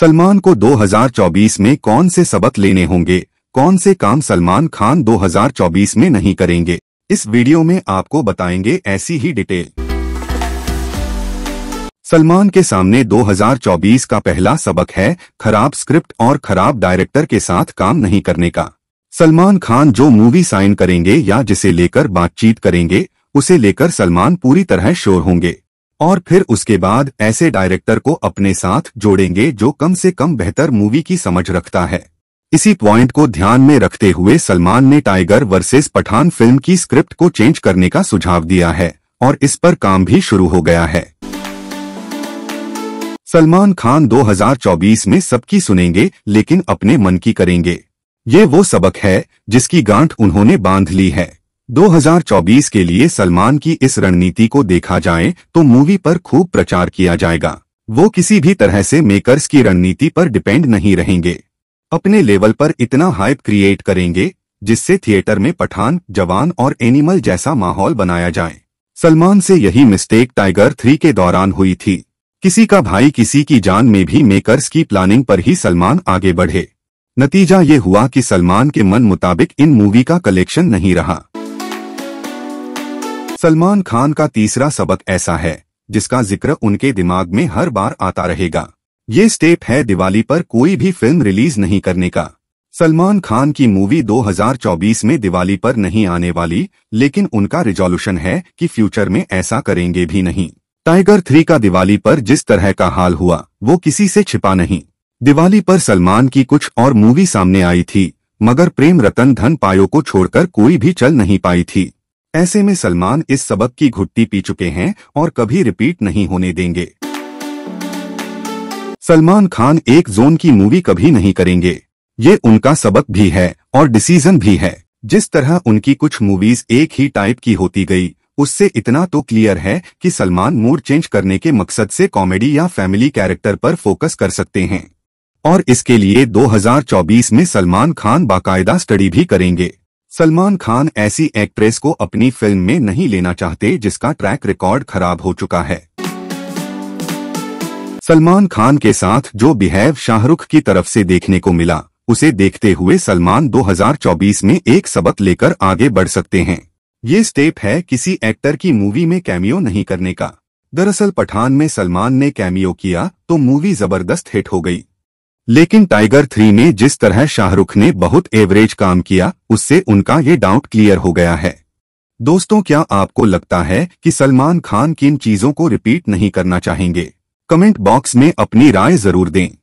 सलमान को 2024 में कौन से सबक लेने होंगे कौन से काम सलमान खान 2024 में नहीं करेंगे इस वीडियो में आपको बताएंगे ऐसी ही डिटेल सलमान के सामने 2024 का पहला सबक है खराब स्क्रिप्ट और खराब डायरेक्टर के साथ काम नहीं करने का सलमान खान जो मूवी साइन करेंगे या जिसे लेकर बातचीत करेंगे उसे लेकर सलमान पूरी तरह श्योर होंगे और फिर उसके बाद ऐसे डायरेक्टर को अपने साथ जोड़ेंगे जो कम से कम बेहतर मूवी की समझ रखता है इसी पॉइंट को ध्यान में रखते हुए सलमान ने टाइगर वर्सेस पठान फिल्म की स्क्रिप्ट को चेंज करने का सुझाव दिया है और इस पर काम भी शुरू हो गया है सलमान खान 2024 में सबकी सुनेंगे लेकिन अपने मन की करेंगे ये वो सबक है जिसकी गांठ उन्होंने बांध ली है 2024 के लिए सलमान की इस रणनीति को देखा जाए तो मूवी पर खूब प्रचार किया जाएगा वो किसी भी तरह से मेकर्स की रणनीति पर डिपेंड नहीं रहेंगे अपने लेवल पर इतना हाइप क्रिएट करेंगे जिससे थिएटर में पठान जवान और एनिमल जैसा माहौल बनाया जाए सलमान से यही मिस्टेक टाइगर थ्री के दौरान हुई थी किसी का भाई किसी की जान में भी मेकर्स की प्लानिंग पर ही सलमान आगे बढ़े नतीजा ये हुआ कि सलमान के मन मुताबिक इन मूवी का कलेक्शन नहीं रहा सलमान खान का तीसरा सबक ऐसा है जिसका जिक्र उनके दिमाग में हर बार आता रहेगा ये स्टेप है दिवाली पर कोई भी फिल्म रिलीज नहीं करने का सलमान खान की मूवी 2024 में दिवाली पर नहीं आने वाली लेकिन उनका रिजोल्यूशन है कि फ्यूचर में ऐसा करेंगे भी नहीं टाइगर थ्री का दिवाली पर जिस तरह का हाल हुआ वो किसी से छिपा नहीं दिवाली पर सलमान की कुछ और मूवी सामने आई थी मगर प्रेम रतन धन पायो को छोड़कर कोई भी चल नहीं पाई थी ऐसे में सलमान इस सबक की घुट्टी पी चुके हैं और कभी रिपीट नहीं होने देंगे सलमान खान एक जोन की मूवी कभी नहीं करेंगे ये उनका सबक भी है और डिसीजन भी है जिस तरह उनकी कुछ मूवीज एक ही टाइप की होती गई उससे इतना तो क्लियर है कि सलमान मूड चेंज करने के मकसद से कॉमेडी या फैमिली कैरेक्टर पर फोकस कर सकते हैं और इसके लिए 2024 में सलमान खान बाकायदा स्टडी भी करेंगे सलमान खान ऐसी एक्ट्रेस को अपनी फिल्म में नहीं लेना चाहते जिसका ट्रैक रिकॉर्ड खराब हो चुका है सलमान खान के साथ जो बिहेव शाहरुख की तरफ से देखने को मिला उसे देखते हुए सलमान 2024 में एक सबक लेकर आगे बढ़ सकते हैं ये स्टेप है किसी एक्टर की मूवी में कैमियो नहीं करने का दरअसल पठान में सलमान ने कैमियो किया तो मूवी जबरदस्त हिट हो गई लेकिन टाइगर थ्री में जिस तरह शाहरुख ने बहुत एवरेज काम किया उससे उनका ये डाउट क्लियर हो गया है दोस्तों क्या आपको लगता है कि सलमान खान किन चीजों को रिपीट नहीं करना चाहेंगे कमेंट बॉक्स में अपनी राय जरूर दें